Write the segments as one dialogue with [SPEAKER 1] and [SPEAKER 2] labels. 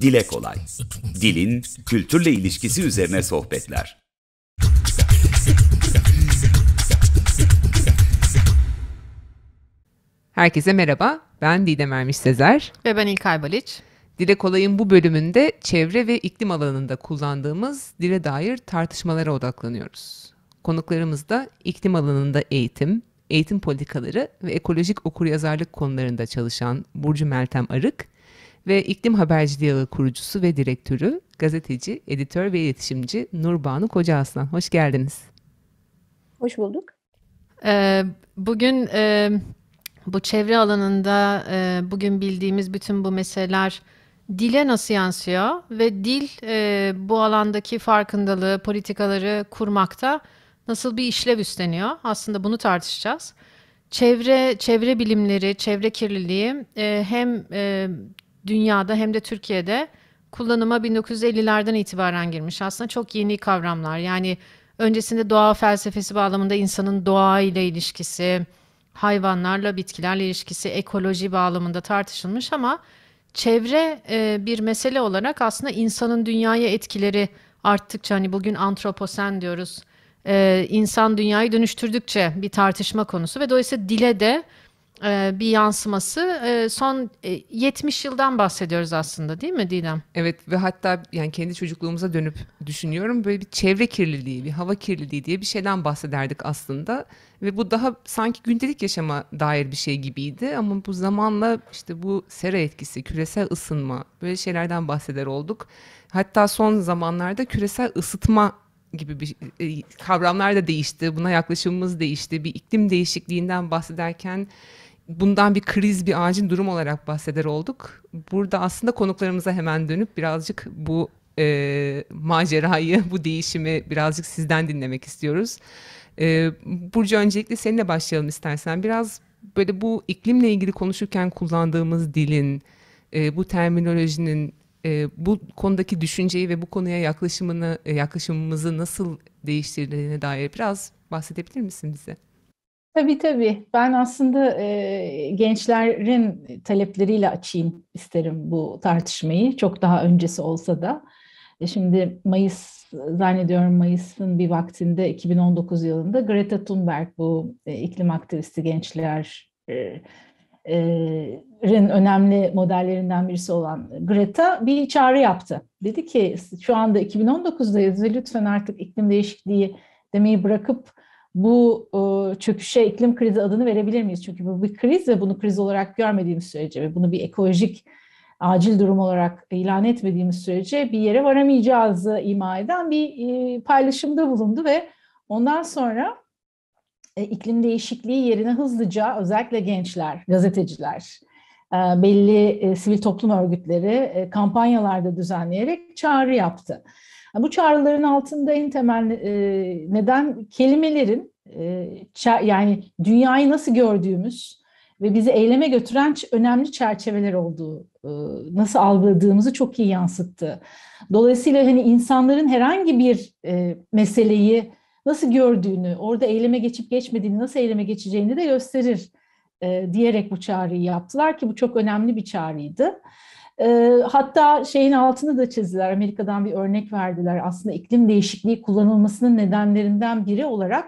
[SPEAKER 1] Dile Kolay. Dilin kültürle ilişkisi üzerine sohbetler. Herkese merhaba. Ben Didem Ermiş Sezer. Ve ben İlkay Baliç. Dile Kolay'ın bu bölümünde çevre ve iklim alanında kullandığımız dile dair tartışmalara odaklanıyoruz. Konuklarımız da iklim alanında eğitim, eğitim politikaları ve ekolojik okuryazarlık konularında çalışan Burcu Meltem Arık ve iklim haberciliği ağı kurucusu ve direktörü, gazeteci, editör ve iletişimci Nurbanu Koca Aslan. Hoş geldiniz.
[SPEAKER 2] Hoş bulduk. Ee, bugün e, bu çevre alanında e, bugün bildiğimiz bütün bu meseleler dile nasıl yansıyor ve dil e, bu alandaki farkındalığı, politikaları kurmakta nasıl bir işlev üstleniyor? Aslında bunu tartışacağız. Çevre çevre bilimleri, çevre kirliliği e, hem e, dünyada hem de Türkiye'de kullanıma 1950'lerden itibaren girmiş. Aslında çok yeni kavramlar. Yani öncesinde doğa felsefesi bağlamında insanın doğa ile ilişkisi, hayvanlarla, bitkilerle ilişkisi, ekoloji bağlamında tartışılmış ama çevre e, bir mesele olarak aslında insanın dünyaya etkileri arttıkça hani bugün antroposen diyoruz. E, insan dünyayı dönüştürdükçe bir tartışma konusu ve dolayısıyla dile de e, bir
[SPEAKER 1] yansıması. E, son 70 e, yıldan bahsediyoruz aslında değil mi Didem? Evet ve hatta yani kendi çocukluğumuza dönüp düşünüyorum böyle bir çevre kirliliği, bir hava kirliliği diye bir şeyden bahsederdik aslında. Ve bu daha sanki gündelik yaşama dair bir şey gibiydi ama bu zamanla işte bu sera etkisi, küresel ısınma böyle şeylerden bahseder olduk. Hatta son zamanlarda küresel ısıtma gibi bir kavramlar da değişti. Buna yaklaşımımız değişti. Bir iklim değişikliğinden bahsederken bundan bir kriz, bir acil durum olarak bahseder olduk. Burada aslında konuklarımıza hemen dönüp birazcık bu e, macerayı, bu değişimi birazcık sizden dinlemek istiyoruz. E, Burcu öncelikle seninle başlayalım istersen. Biraz böyle bu iklimle ilgili konuşurken kullandığımız dilin, e, bu terminolojinin, e, bu konudaki düşünceyi ve bu konuya yaklaşımını, e, yaklaşımımızı nasıl değiştirdiğine dair biraz bahsedebilir misin bize?
[SPEAKER 3] Tabii tabii. Ben aslında e, gençlerin talepleriyle açayım isterim bu tartışmayı. Çok daha öncesi olsa da. E şimdi Mayıs zannediyorum Mayıs'ın bir vaktinde 2019 yılında Greta Thunberg bu e, iklim aktivisti gençlerin e, e önemli modellerinden birisi olan Greta bir çağrı yaptı. Dedi ki şu anda 2019'dayız ve lütfen artık iklim değişikliği demeyi bırakıp bu e, çöküşe iklim krizi adını verebilir miyiz? Çünkü bu bir kriz ve bunu kriz olarak görmediğimiz sürece ve bunu bir ekolojik acil durum olarak ilan etmediğimiz sürece bir yere varamayacağızı ima eden bir e, paylaşımda bulundu ve ondan sonra e, iklim değişikliği yerine hızlıca özellikle gençler,
[SPEAKER 1] gazeteciler,
[SPEAKER 3] belli sivil toplum örgütleri kampanyalarda düzenleyerek çağrı yaptı. Yani bu çağrıların altında en temel e, neden kelimelerin e, yani dünyayı nasıl gördüğümüz ve bizi eyleme götüren önemli çerçeveler olduğu, e, nasıl algıladığımızı çok iyi yansıttı. Dolayısıyla hani insanların herhangi bir e, meseleyi nasıl gördüğünü, orada eyleme geçip geçmediğini, nasıl eyleme geçeceğini de gösterir e, diyerek bu çağrıyı yaptılar ki bu çok önemli bir çağrıydı. E, hatta şeyin altını da çizdiler. Amerika'dan bir örnek verdiler. Aslında iklim değişikliği kullanılmasının nedenlerinden biri olarak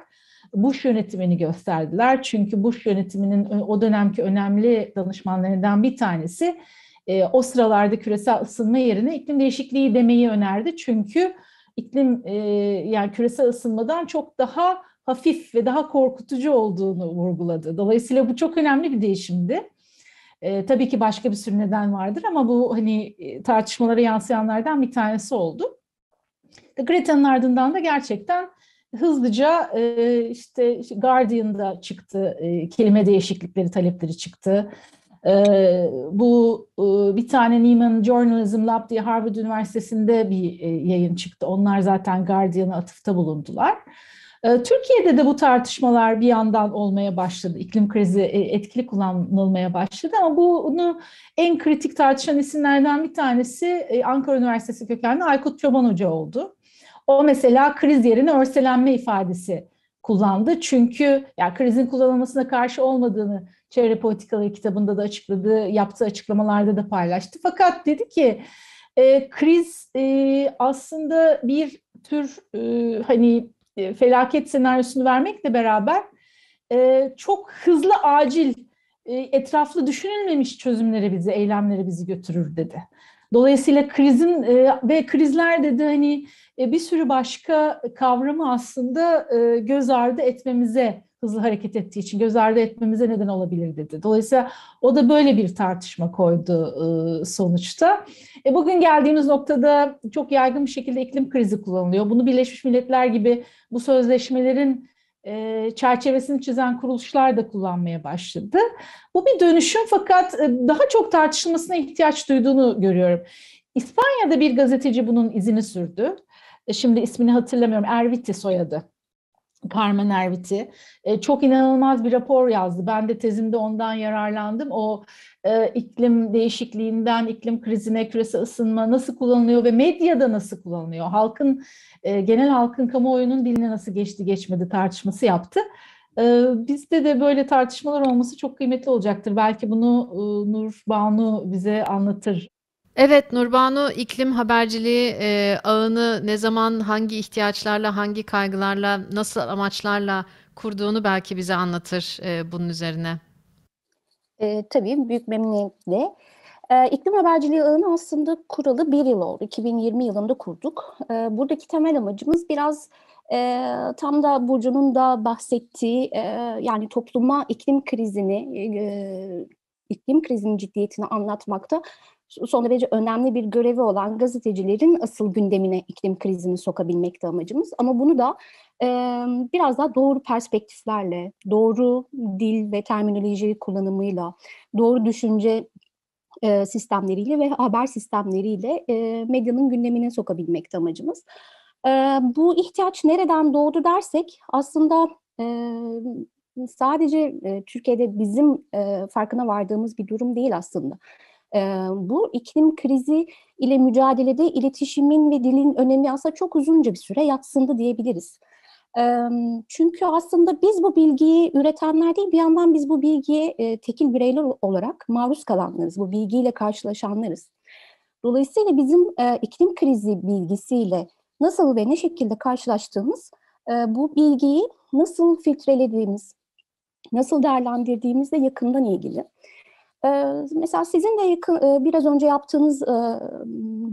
[SPEAKER 3] Bush yönetimini gösterdiler. Çünkü Bush yönetiminin o dönemki önemli danışmanlarından bir tanesi e, o sıralarda küresel ısınma yerine iklim değişikliği demeyi önerdi. Çünkü iklim yani küresel ısınmadan çok daha hafif ve daha korkutucu olduğunu vurguladı. Dolayısıyla bu çok önemli bir değişimdi. E, tabii ki başka bir sürü neden vardır ama bu hani e, tartışmalara yansıyanlardan bir tanesi oldu. Greta'nın ardından da gerçekten hızlıca e, işte Guardian'da çıktı, e, kelime değişiklikleri talepleri çıktı. E, bu e, bir tane Neiman Journalism Lab diye Harvard Üniversitesi'nde bir e, yayın çıktı. Onlar zaten Guardian'a atıfta bulundular. Ee, Türkiye'de de bu tartışmalar bir yandan olmaya başladı. İklim krizi e, etkili kullanılmaya başladı ama bunu en kritik tartışan isimlerden bir tanesi e, Ankara Üniversitesi kökenli Aykut Çoban Hoca oldu. O mesela kriz yerine örselenme ifadesi kullandı. Çünkü ya krizin kullanılmasına karşı olmadığını çevre politikaları kitabında da açıkladı, yaptığı açıklamalarda da paylaştı. Fakat dedi ki e, kriz e, aslında bir tür e, hani e, felaket senaryosunu vermekle beraber e, çok hızlı, acil, e, etraflı düşünülmemiş çözümleri bizi, eylemleri bizi götürür dedi. Dolayısıyla krizin ve krizler dedi hani bir sürü başka kavramı aslında göz ardı etmemize hızlı hareket ettiği için göz ardı etmemize neden olabilir dedi. Dolayısıyla o da böyle bir tartışma koydu ıı, sonuçta. E, bugün geldiğimiz noktada çok yaygın bir şekilde iklim krizi kullanılıyor. Bunu Birleşmiş Milletler gibi bu sözleşmelerin e, çerçevesini çizen kuruluşlar da kullanmaya başladı. Bu bir dönüşüm fakat e, daha çok tartışılmasına ihtiyaç duyduğunu görüyorum. İspanya'da bir gazeteci bunun izini sürdü. E, şimdi ismini hatırlamıyorum. Erviti soyadı. Parmenervit'i. E, çok inanılmaz bir rapor yazdı. Ben de tezimde ondan yararlandım. O e, iklim değişikliğinden iklim krizine, küresel ısınma nasıl kullanılıyor ve medyada nasıl kullanılıyor? Halkın e, genel halkın kamuoyunun diline nasıl geçti geçmedi tartışması yaptı. E, bizde de böyle tartışmalar olması çok kıymetli olacaktır. Belki bunu e, Nur Banu bize anlatır Evet,
[SPEAKER 2] Nurbanu
[SPEAKER 3] iklim haberciliği
[SPEAKER 2] e, ağını ne zaman, hangi ihtiyaçlarla, hangi kaygılarla, nasıl amaçlarla kurduğunu belki bize anlatır e, bunun üzerine.
[SPEAKER 4] E, tabii büyük memnuniyetle. E, iklim haberciliği ağını aslında kuralı bir yıl oldu. 2020 yılında kurduk. E, buradaki temel amacımız biraz e, tam da Burcu'nun da bahsettiği e, yani topluma iklim krizini, e, iklim krizinin ciddiyetini anlatmakta son derece önemli bir görevi olan gazetecilerin asıl gündemine iklim krizini sokabilmekti amacımız. Ama bunu da e, biraz daha doğru perspektiflerle, doğru dil ve terminoloji kullanımıyla, doğru düşünce e, sistemleriyle ve haber sistemleriyle e, medyanın gündemine sokabilmekti amacımız. E, bu ihtiyaç nereden doğdu dersek aslında e, sadece e, Türkiye'de bizim e, farkına vardığımız bir durum değil aslında. Bu iklim krizi ile mücadelede iletişimin ve dilin önemi aslında çok uzunca bir süre yatsındı diyebiliriz. Çünkü aslında biz bu bilgiyi üretenler değil, bir yandan biz bu bilgiye tekil bireyler olarak maruz kalanlarız, bu bilgiyle karşılaşanlarız. Dolayısıyla bizim iklim krizi bilgisiyle nasıl ve ne şekilde karşılaştığımız, bu bilgiyi nasıl filtrelediğimiz, nasıl değerlendirdiğimizle yakından ilgili. Mesela sizin de yakın, biraz önce yaptığınız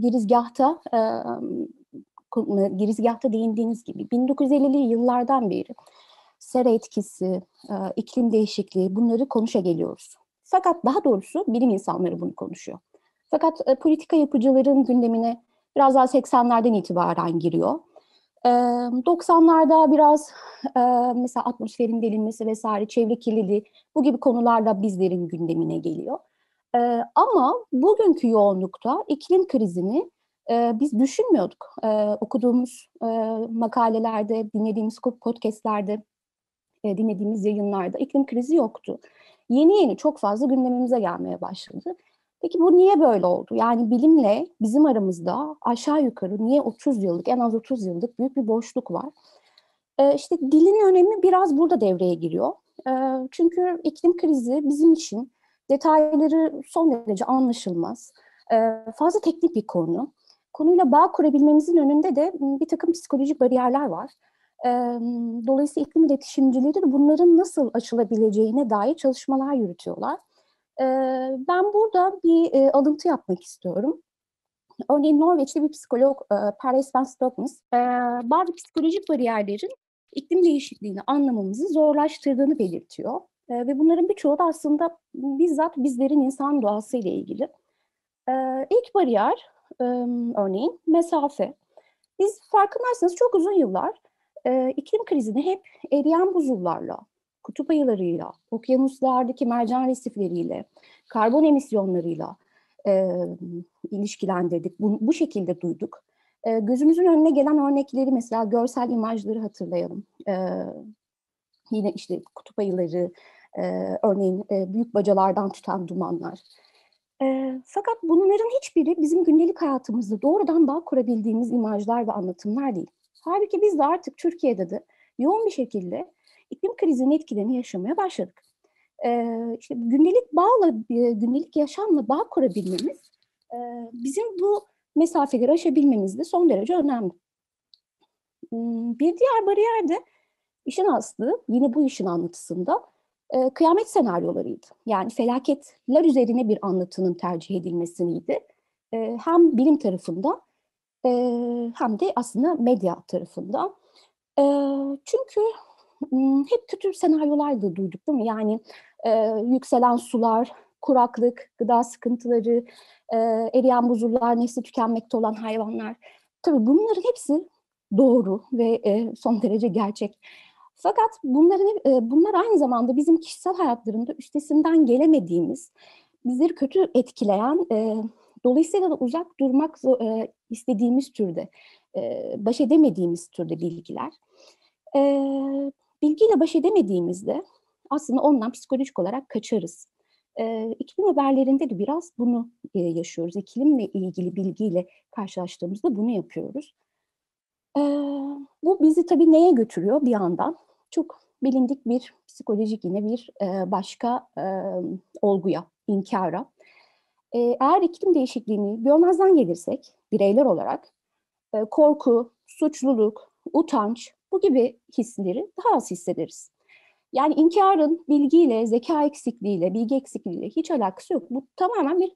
[SPEAKER 4] girizgahta girizgahta değindiğiniz gibi 1950'li yıllardan beri sera etkisi, iklim değişikliği bunları konuşa geliyoruz. Fakat daha doğrusu bilim insanları bunu konuşuyor. Fakat politika yapıcıların gündemine biraz daha 80'lerden itibaren giriyor. 90'larda biraz mesela atmosferin delinmesi vesaire, çevre kirliliği bu gibi konularda bizlerin gündemine geliyor. ama bugünkü yoğunlukta iklim krizini biz düşünmüyorduk. okuduğumuz makalelerde, dinlediğimiz podcastlerde, dinlediğimiz yayınlarda iklim krizi yoktu. Yeni yeni çok fazla gündemimize gelmeye başladı. Peki bu niye böyle oldu? Yani bilimle bizim aramızda aşağı yukarı niye 30 yıllık, en az 30 yıllık büyük bir boşluk var? Ee, işte dilin önemi biraz burada devreye giriyor. Ee, çünkü iklim krizi bizim için detayları son derece anlaşılmaz, ee, fazla teknik bir konu. Konuyla bağ kurabilmemizin önünde de ıı, bir takım psikolojik bariyerler var. Ee, dolayısıyla iklim iletişimcileri de bunların nasıl açılabileceğine dair çalışmalar yürütüyorlar ben burada bir alıntı yapmak istiyorum. Örneğin Norveçli bir psikolog e, Per Espen Stocknes, bazı psikolojik bariyerlerin iklim değişikliğini anlamamızı zorlaştırdığını belirtiyor. ve bunların birçoğu da aslında bizzat bizlerin insan doğası ile ilgili. İlk ilk bariyer örneğin mesafe. Biz farkındaysanız çok uzun yıllar iklim krizini hep eriyen buzullarla, kutup ayılarıyla, okyanuslardaki mercan resifleriyle, karbon emisyonlarıyla e, ilişkilendirdik. Bu, bu şekilde duyduk. E, gözümüzün önüne gelen örnekleri mesela görsel imajları hatırlayalım. E, yine işte kutup ayıları, e, örneğin e, büyük bacalardan tüten dumanlar. E, fakat bunların hiçbiri bizim gündelik hayatımızda doğrudan bağ kurabildiğimiz imajlar ve anlatımlar değil. Halbuki biz de artık Türkiye'de de yoğun bir şekilde iklim krizinin etkilerini yaşamaya başladık. E, işte gündelik bağla, e, gündelik yaşamla bağ kurabilmemiz e, bizim bu mesafeleri aşabilmemiz de son derece önemli. Hmm, bir diğer bariyer de işin aslı yine bu işin anlatısında e, kıyamet senaryolarıydı. Yani felaketler üzerine bir anlatının tercih edilmesiniydi. E, hem bilim tarafında e, hem de aslında medya tarafında. E, çünkü Hmm, hep kötü senaryolar duyduk değil mi? Yani e, yükselen sular, kuraklık, gıda sıkıntıları, e, eriyen buzullar, nesli tükenmekte olan hayvanlar. Tabii bunların hepsi doğru ve e, son derece gerçek. Fakat bunların, e, bunlar aynı zamanda bizim kişisel hayatlarında üstesinden gelemediğimiz, bizleri kötü etkileyen, e, dolayısıyla da uzak durmak e, istediğimiz türde, e, baş edemediğimiz türde bilgiler. Evet Bilgiyle baş edemediğimizde aslında ondan psikolojik olarak kaçarız. E, iklim haberlerinde de biraz bunu e, yaşıyoruz. İklimle ilgili bilgiyle karşılaştığımızda bunu yapıyoruz. E, bu bizi tabii neye götürüyor bir yandan? Çok bilindik bir psikolojik yine bir e, başka e, olguya, inkara. E, eğer iklim değişikliğini görmezden gelirsek bireyler olarak e, korku, suçluluk, utanç, bu gibi hisleri daha az hissederiz. Yani inkarın bilgiyle, zeka eksikliğiyle, bilgi eksikliğiyle hiç alakası yok. Bu tamamen bir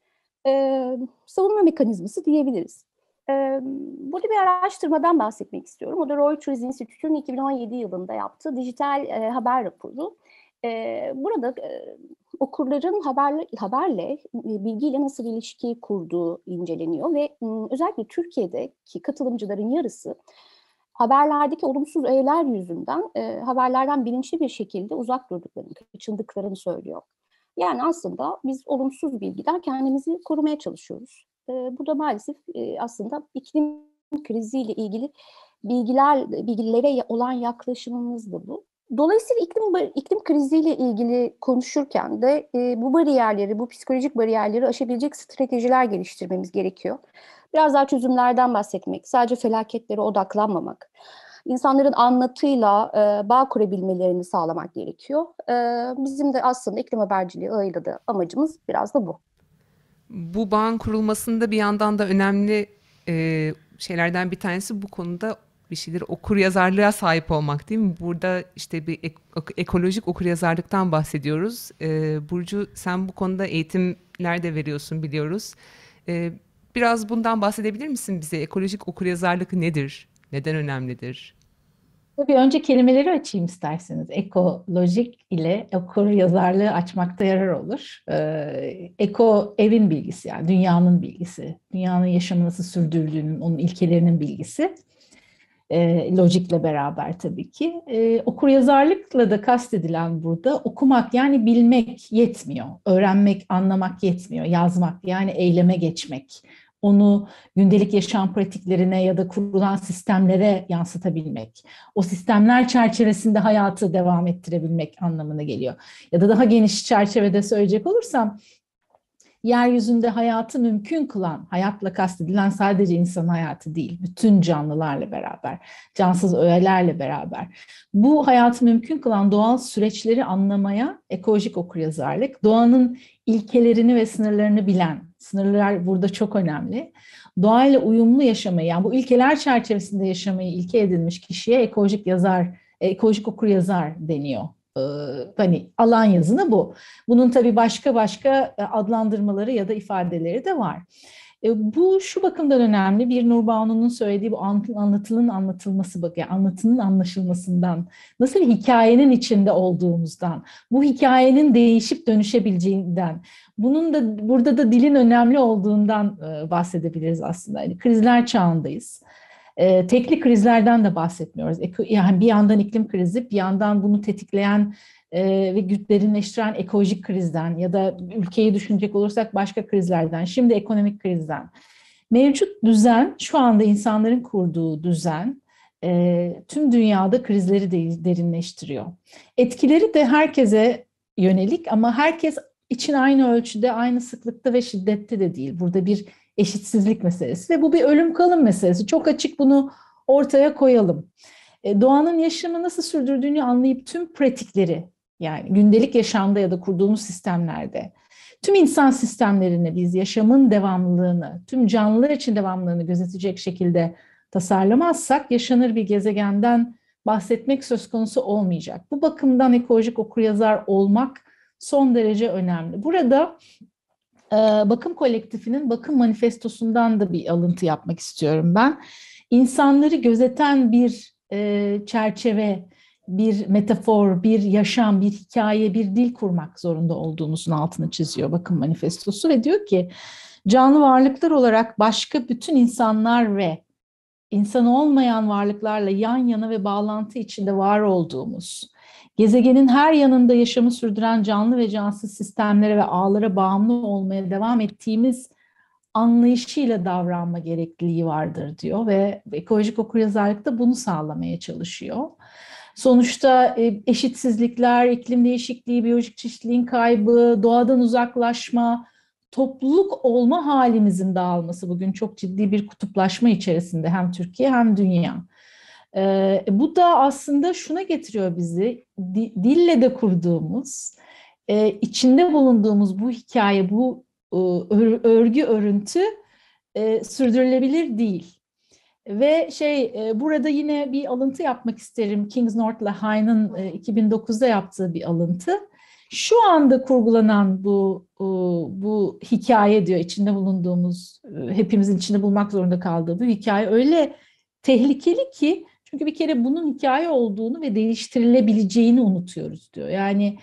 [SPEAKER 4] e, savunma mekanizması diyebiliriz. E, burada bir araştırmadan bahsetmek istiyorum. O da Reuters Institute'un 2017 yılında yaptığı dijital e, haber raporu. E, burada e, okurların haberle, haberle, bilgiyle nasıl ilişki kurduğu inceleniyor ve özellikle Türkiye'deki katılımcıların yarısı haberlerdeki olumsuz öğeler yüzünden e, haberlerden bilinçli bir şekilde uzak durduklarını, kaçındıklarını söylüyor. Yani aslında biz olumsuz bilgiden kendimizi korumaya çalışıyoruz. E, bu maalesef e, aslında iklim kriziyle ilgili bilgiler bilgilere olan yaklaşımımız da bu. Dolayısıyla iklim iklim kriziyle ilgili konuşurken de e, bu bariyerleri, bu psikolojik bariyerleri aşabilecek stratejiler geliştirmemiz gerekiyor. Biraz daha çözümlerden bahsetmek, sadece felaketlere odaklanmamak, insanların anlatıyla e, bağ kurabilmelerini sağlamak gerekiyor. E, bizim de aslında iklim haberciliği ağıyla da amacımız biraz da bu.
[SPEAKER 1] Bu bağın kurulmasında bir yandan da önemli e, şeylerden bir tanesi bu konuda bir şeyleri okur yazarlığa sahip olmak değil mi? Burada işte bir ek, ekolojik okur yazarlıktan bahsediyoruz. E, Burcu sen bu konuda eğitimler de veriyorsun biliyoruz. E, Biraz bundan bahsedebilir misin bize? Ekolojik okuryazarlık nedir? Neden önemlidir?
[SPEAKER 3] Tabii önce kelimeleri açayım isterseniz. Ekolojik ile okur yazarlığı açmakta yarar olur. Ee, eko evin bilgisi yani dünyanın bilgisi. Dünyanın yaşamı nasıl sürdürüldüğünün, onun ilkelerinin bilgisi. Ee, lojikle beraber tabii ki. Ee, okur yazarlıkla da kastedilen burada okumak yani bilmek yetmiyor. Öğrenmek, anlamak yetmiyor. Yazmak yani eyleme geçmek onu gündelik yaşam pratiklerine ya da kurulan sistemlere yansıtabilmek, o sistemler çerçevesinde hayatı devam ettirebilmek anlamına geliyor. Ya da daha geniş çerçevede söyleyecek olursam yeryüzünde hayatı mümkün kılan, hayatla kastedilen sadece insan hayatı değil, bütün canlılarla beraber, cansız öğelerle beraber. Bu hayatı mümkün kılan doğal süreçleri anlamaya ekolojik okuryazarlık, doğanın ilkelerini ve sınırlarını bilen, sınırlar burada çok önemli. Doğayla uyumlu yaşamayı, yani bu ilkeler çerçevesinde yaşamayı ilke edinmiş kişiye ekolojik yazar, ekolojik okuryazar deniyor e, hani alan yazını bu. Bunun tabii başka başka e, adlandırmaları ya da ifadeleri de var. E, bu şu bakımdan önemli. Bir Nurbanu'nun söylediği bu anlatılın anlatılması, bak yani anlatının anlaşılmasından, nasıl bir hikayenin içinde olduğumuzdan, bu hikayenin değişip dönüşebileceğinden, bunun da burada da dilin önemli olduğundan bahsedebiliriz aslında. Yani krizler çağındayız. E, ee, teknik krizlerden de bahsetmiyoruz. Yani bir yandan iklim krizi, bir yandan bunu tetikleyen e, ve güçlerin ekolojik krizden ya da ülkeyi düşünecek olursak başka krizlerden, şimdi ekonomik krizden. Mevcut düzen, şu anda insanların kurduğu düzen e, tüm dünyada krizleri de derinleştiriyor. Etkileri de herkese yönelik ama herkes için aynı ölçüde, aynı sıklıkta ve şiddette de değil. Burada bir eşitsizlik meselesi ve bu bir ölüm kalım meselesi. Çok açık bunu ortaya koyalım. E, doğanın yaşamı nasıl sürdürdüğünü anlayıp tüm pratikleri yani gündelik yaşamda ya da kurduğumuz sistemlerde tüm insan sistemlerini biz yaşamın devamlılığını, tüm canlılar için devamlılığını gözetecek şekilde tasarlamazsak yaşanır bir gezegenden bahsetmek söz konusu olmayacak. Bu bakımdan ekolojik okuryazar olmak son derece önemli. Burada ee, bakım kolektifinin bakım manifestosundan da bir alıntı yapmak istiyorum ben. İnsanları gözeten bir e, çerçeve, bir metafor, bir yaşam, bir hikaye, bir dil kurmak zorunda olduğumuzun altını çiziyor bakım manifestosu ve diyor ki canlı varlıklar olarak başka bütün insanlar ve insan olmayan varlıklarla yan yana ve bağlantı içinde var olduğumuz, Gezegenin her yanında yaşamı sürdüren canlı ve cansız sistemlere ve ağlara bağımlı olmaya devam ettiğimiz anlayışıyla davranma gerekliliği vardır diyor ve ekolojik okuryazarlık da bunu sağlamaya çalışıyor. Sonuçta e, eşitsizlikler, iklim değişikliği, biyolojik çeşitliliğin kaybı, doğadan uzaklaşma, topluluk olma halimizin dağılması bugün çok ciddi bir kutuplaşma içerisinde hem Türkiye hem dünya. E, bu da aslında şuna getiriyor bizi, dille de kurduğumuz, e, içinde bulunduğumuz bu hikaye, bu e, örgü, örüntü e, sürdürülebilir değil. Ve şey e, burada yine bir alıntı yapmak isterim. Kings North Lahine'ın e, 2009'da yaptığı bir alıntı. Şu anda kurgulanan bu e, bu hikaye diyor içinde bulunduğumuz e, hepimizin içinde bulmak zorunda kaldığı bu hikaye öyle tehlikeli ki çünkü bir kere bunun hikaye olduğunu ve değiştirilebileceğini unutuyoruz diyor. Yani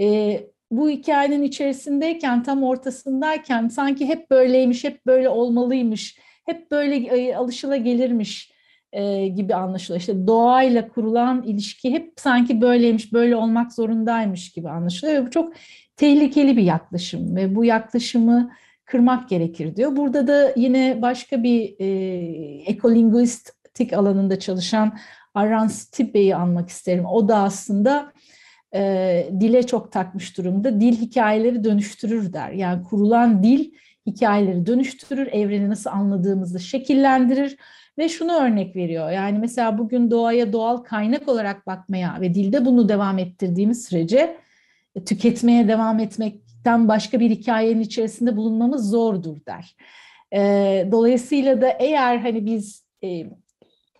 [SPEAKER 3] e, bu hikayenin içerisindeyken, tam ortasındayken sanki hep böyleymiş, hep böyle olmalıymış, hep böyle e, alışıla gelirmiş e, gibi anlaşılıyor. İşte doğayla kurulan ilişki hep sanki böyleymiş, böyle olmak zorundaymış gibi anlaşılıyor. Bu çok tehlikeli bir yaklaşım ve bu yaklaşımı kırmak gerekir diyor. Burada da yine başka bir e, ekolinguist Tik alanında çalışan Aran Stipe'yi anmak isterim. O da aslında e, dile çok takmış durumda. Dil hikayeleri dönüştürür der. Yani kurulan dil hikayeleri dönüştürür, evreni nasıl anladığımızı şekillendirir ve şunu örnek veriyor. Yani mesela bugün doğaya doğal kaynak olarak bakmaya ve dilde bunu devam ettirdiğimiz sürece e, tüketmeye devam etmekten başka bir hikayenin içerisinde bulunmamız zordur der. E, dolayısıyla da eğer hani biz e,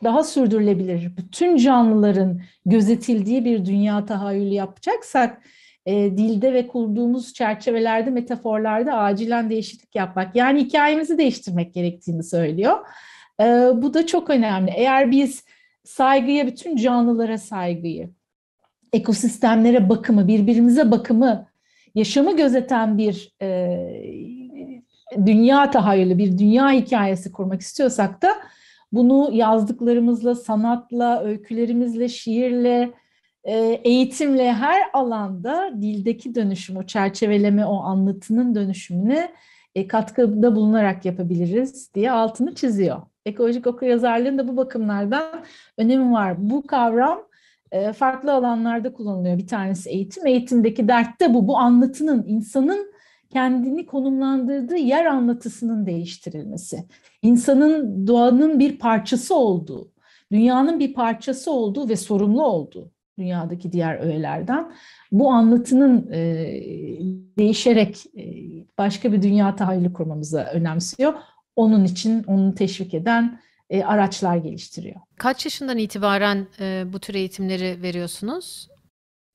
[SPEAKER 3] daha sürdürülebilir, bütün canlıların gözetildiği bir dünya tahayyülü yapacaksak e, dilde ve kurduğumuz çerçevelerde, metaforlarda acilen değişiklik yapmak. Yani hikayemizi değiştirmek gerektiğini söylüyor. E, bu da çok önemli. Eğer biz saygıya, bütün canlılara saygıyı, ekosistemlere bakımı, birbirimize bakımı, yaşamı gözeten bir e, dünya tahayyülü, bir dünya hikayesi kurmak istiyorsak da bunu yazdıklarımızla, sanatla, öykülerimizle, şiirle, e, eğitimle her alanda dildeki dönüşüm, o çerçeveleme, o anlatının dönüşümünü e, katkıda bulunarak yapabiliriz diye altını çiziyor. Ekolojik okuryazarlığın da bu bakımlardan önemi var. Bu kavram e, farklı alanlarda kullanılıyor. Bir tanesi eğitim. Eğitimdeki dert de bu. Bu anlatının, insanın kendini konumlandırdığı yer anlatısının değiştirilmesi, insanın doğanın bir parçası olduğu, dünyanın bir parçası olduğu ve sorumlu olduğu dünyadaki diğer öğelerden bu anlatının e, değişerek e, başka bir dünya tahayyülü kurmamıza önemsiyor. Onun için onu teşvik eden e, araçlar geliştiriyor.
[SPEAKER 2] Kaç yaşından itibaren e, bu tür eğitimleri veriyorsunuz?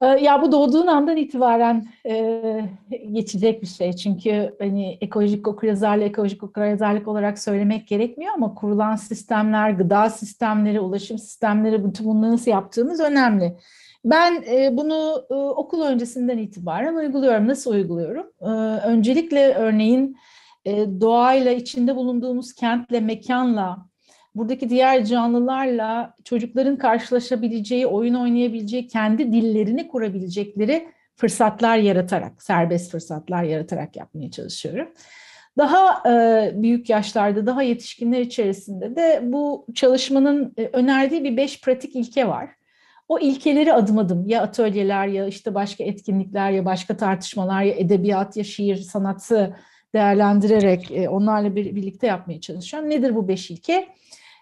[SPEAKER 3] Ee, ya bu doğduğun andan itibaren e, geçecek bir şey. Çünkü hani ekolojik okuryazarlık, ekolojik okuryazarlık olarak söylemek gerekmiyor ama kurulan sistemler, gıda sistemleri, ulaşım sistemleri, bütün bunları nasıl yaptığımız önemli. Ben e, bunu e, okul öncesinden itibaren uyguluyorum. Nasıl uyguluyorum? E, öncelikle örneğin e, doğayla, içinde bulunduğumuz kentle, mekanla, buradaki diğer canlılarla çocukların karşılaşabileceği, oyun oynayabileceği, kendi dillerini kurabilecekleri fırsatlar yaratarak, serbest fırsatlar yaratarak yapmaya çalışıyorum. Daha e, büyük yaşlarda, daha yetişkinler içerisinde de bu çalışmanın e, önerdiği bir beş pratik ilke var. O ilkeleri adım adım ya atölyeler ya işte başka etkinlikler ya başka tartışmalar ya edebiyat ya şiir sanatı değerlendirerek e, onlarla bir, birlikte yapmaya çalışıyorum. Nedir bu beş ilke?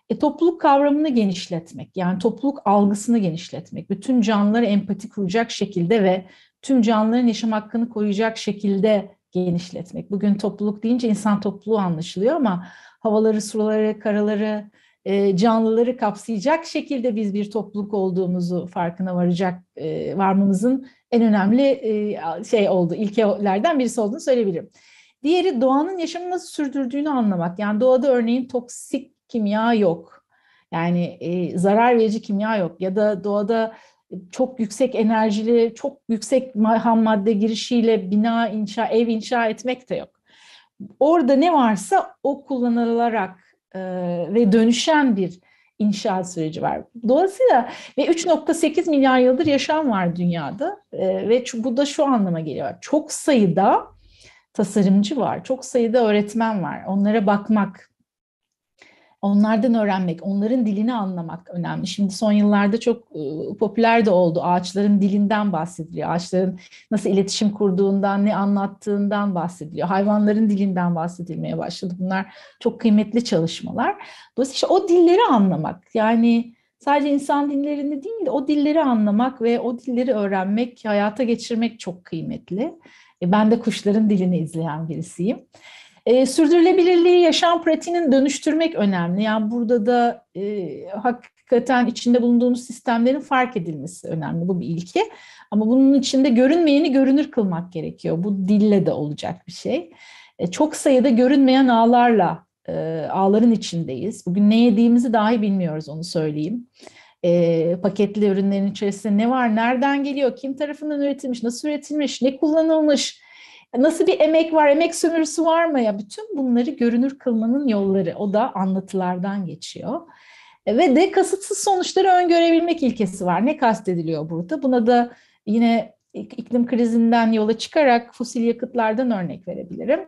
[SPEAKER 3] E, topluluk kavramını genişletmek, yani topluluk algısını genişletmek, bütün canlıları empati kuracak şekilde ve tüm canlıların yaşam hakkını koruyacak şekilde genişletmek. Bugün topluluk deyince insan topluluğu anlaşılıyor ama havaları, suları, karaları, e, canlıları kapsayacak şekilde biz bir topluluk olduğumuzu farkına varacak e, varmamızın en önemli e, şey oldu, ilkelerden birisi olduğunu söyleyebilirim. Diğeri doğanın yaşamı nasıl sürdürdüğünü anlamak. Yani doğada örneğin toksik kimya yok. Yani e, zarar verici kimya yok ya da doğada çok yüksek enerjili, çok yüksek ham madde girişiyle bina inşa, ev inşa etmek de yok. Orada ne varsa o kullanılarak e, ve dönüşen bir inşa süreci var. Dolayısıyla ve 3.8 milyar yıldır yaşam var dünyada e, ve bu da şu anlama geliyor. Çok sayıda tasarımcı var, çok sayıda öğretmen var. Onlara bakmak, onlardan öğrenmek, onların dilini anlamak önemli. Şimdi son yıllarda çok e, popüler de oldu. Ağaçların dilinden bahsediliyor. Ağaçların nasıl iletişim kurduğundan, ne anlattığından bahsediliyor. Hayvanların dilinden bahsedilmeye başladı. Bunlar çok kıymetli çalışmalar. Dolayısıyla işte o dilleri anlamak. Yani sadece insan dillerini değil de o dilleri anlamak ve o dilleri öğrenmek, hayata geçirmek çok kıymetli. E, ben de kuşların dilini izleyen birisiyim. E, sürdürülebilirliği yaşam pratiğinin dönüştürmek önemli. Yani burada da e, hakikaten içinde bulunduğumuz sistemlerin fark edilmesi önemli. Bu bir ilki. Ama bunun içinde görünmeyeni görünür kılmak gerekiyor. Bu dille de olacak bir şey. E, çok sayıda görünmeyen ağlarla e, ağların içindeyiz. Bugün ne yediğimizi dahi bilmiyoruz onu söyleyeyim. E, paketli ürünlerin içerisinde ne var, nereden geliyor, kim tarafından üretilmiş, nasıl üretilmiş, ne kullanılmış Nasıl bir emek var, emek sömürüsü var mı ya? Bütün bunları görünür kılmanın yolları, o da anlatılardan geçiyor. E, ve de kasıtsız sonuçları öngörebilmek ilkesi var. Ne kastediliyor burada? Buna da yine iklim krizinden yola çıkarak fosil yakıtlardan örnek verebilirim.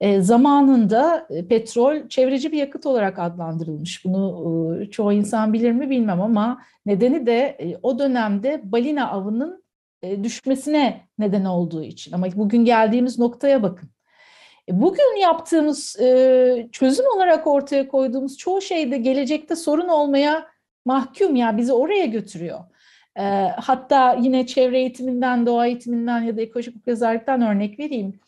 [SPEAKER 3] E, zamanında e, petrol çevreci bir yakıt olarak adlandırılmış. Bunu e, çoğu insan bilir mi bilmem ama nedeni de e, o dönemde balina avının e, düşmesine neden olduğu için. Ama bugün geldiğimiz noktaya bakın. E, bugün yaptığımız, e, çözüm olarak ortaya koyduğumuz çoğu şey de gelecekte sorun olmaya mahkum ya bizi oraya götürüyor. Hatta yine çevre eğitiminden, doğa eğitiminden ya da ekolojik yazarlıktan örnek vereyim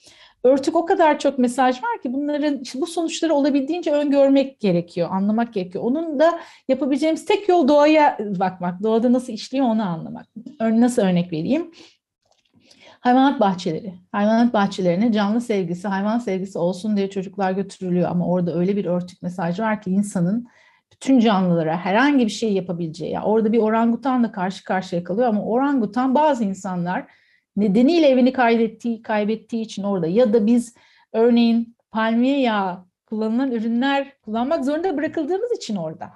[SPEAKER 3] örtük o kadar çok mesaj var ki bunların bu sonuçları olabildiğince öngörmek gerekiyor, anlamak gerekiyor. Onun da yapabileceğimiz tek yol doğaya bakmak, doğada nasıl işliyor onu anlamak. Nasıl örnek vereyim? Hayvanat bahçeleri. Hayvanat bahçelerine canlı sevgisi, hayvan sevgisi olsun diye çocuklar götürülüyor ama orada öyle bir örtük mesaj var ki insanın bütün canlılara herhangi bir şey yapabileceği. Yani orada bir orangutanla karşı karşıya kalıyor ama orangutan bazı insanlar nedeniyle evini kaybettiği, kaybettiği için orada ya da biz örneğin palmiye yağı kullanılan ürünler kullanmak zorunda bırakıldığımız için orada.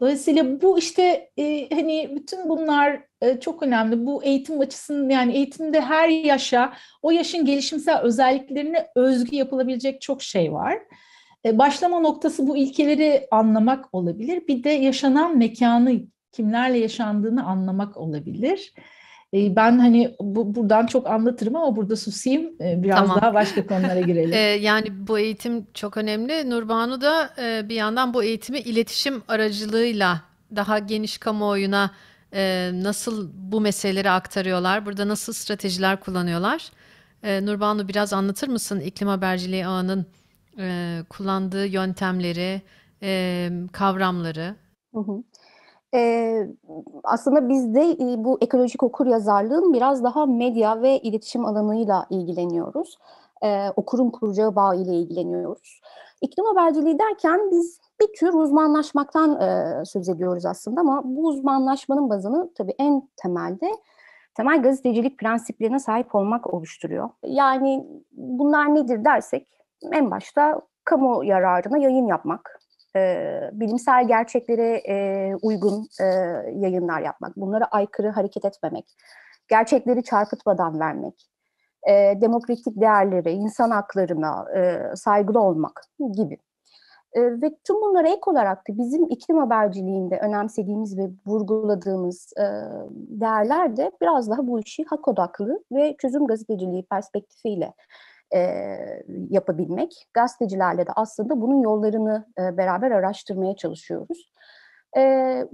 [SPEAKER 3] Dolayısıyla bu işte e, hani bütün bunlar e, çok önemli. Bu eğitim açısından yani eğitimde her yaşa o yaşın gelişimsel özelliklerine özgü yapılabilecek çok şey var. E, başlama noktası bu ilkeleri anlamak olabilir. Bir de yaşanan mekanı kimlerle yaşandığını anlamak olabilir. Ee, ben hani bu, buradan çok anlatırım ama burada susayım. Ee, biraz Tamam. daha başka konulara girelim. Ee,
[SPEAKER 2] yani bu eğitim çok önemli. Nurbanu da e, bir yandan bu eğitimi iletişim aracılığıyla daha geniş kamuoyuna e, nasıl bu meseleleri aktarıyorlar, burada nasıl stratejiler kullanıyorlar. E, Nurbanu biraz anlatır mısın iklim haberciliği ağının kullandığı yöntemleri, kavramları?
[SPEAKER 4] Hı hı. Ee, aslında bizde bu ekolojik okur yazarlığın biraz daha medya ve iletişim alanıyla ilgileniyoruz. Ee, okurun kuracağı bağ ile ilgileniyoruz. İklim haberciliği derken biz bir tür uzmanlaşmaktan e, söz ediyoruz aslında ama bu uzmanlaşmanın bazını tabii en temelde temel gazetecilik prensiplerine sahip olmak oluşturuyor. Yani bunlar nedir dersek en başta kamu yararına yayın yapmak, e, bilimsel gerçeklere e, uygun e, yayınlar yapmak, bunlara aykırı hareket etmemek, gerçekleri çarpıtmadan vermek, demokratik değerlere, insan haklarına saygılı olmak gibi. ve tüm bunlara ek olarak da bizim iklim haberciliğinde önemsediğimiz ve vurguladığımız e, değerler de biraz daha bu işi hak odaklı ve çözüm gazeteciliği perspektifiyle e, yapabilmek. Gazetecilerle de aslında bunun yollarını e, beraber araştırmaya çalışıyoruz. E,